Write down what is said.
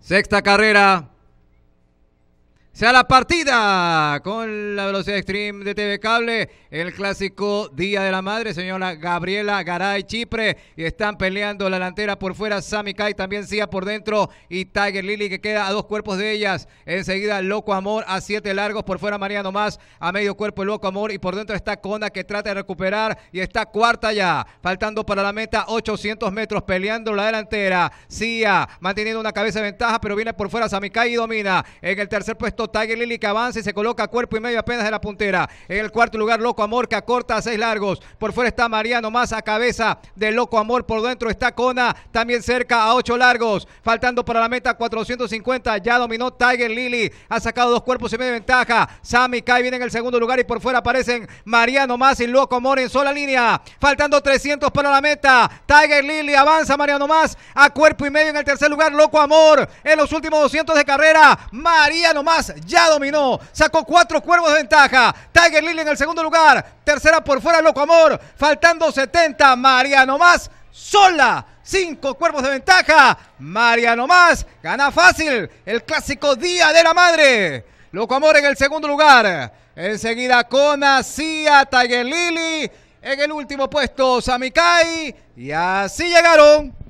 Sexta carrera sea la partida con la velocidad extreme de TV Cable. El clásico Día de la Madre, señora Gabriela Garay Chipre. Y están peleando la delantera por fuera. Sami Kai también Sia por dentro. Y Tiger Lily que queda a dos cuerpos de ellas. Enseguida Loco Amor a siete largos. Por fuera María Nomás a medio cuerpo Loco Amor. Y por dentro está Conda que trata de recuperar. Y está cuarta ya. Faltando para la meta 800 metros. Peleando la delantera. Sia manteniendo una cabeza de ventaja. Pero viene por fuera Sami Kai y domina. En el tercer puesto Tiger Lily que avanza y se coloca cuerpo y medio apenas de la puntera. En el cuarto lugar, Loco Amor que acorta a seis largos. Por fuera está Mariano nomás a cabeza de Loco Amor. Por dentro está Kona, también cerca a ocho largos. Faltando para la meta 450. Ya dominó Tiger Lily. Ha sacado dos cuerpos y medio de ventaja. Sammy Kai viene en el segundo lugar y por fuera aparecen Mariano nomás y Loco Amor en sola línea. Faltando 300 para la meta. Tiger Lily avanza Mariano nomás a cuerpo y medio en el tercer lugar. Loco Amor en los últimos 200 de carrera. Mariano nomás ya dominó, sacó cuatro cuervos de ventaja. Tiger Lily en el segundo lugar, tercera por fuera Loco Amor, faltando 70, Mariano Más sola. Cinco cuervos de ventaja. Mariano Más gana fácil el clásico Día de la Madre. Loco Amor en el segundo lugar. Enseguida con Asia, Tiger Lily. En el último puesto, Samikai. Y así llegaron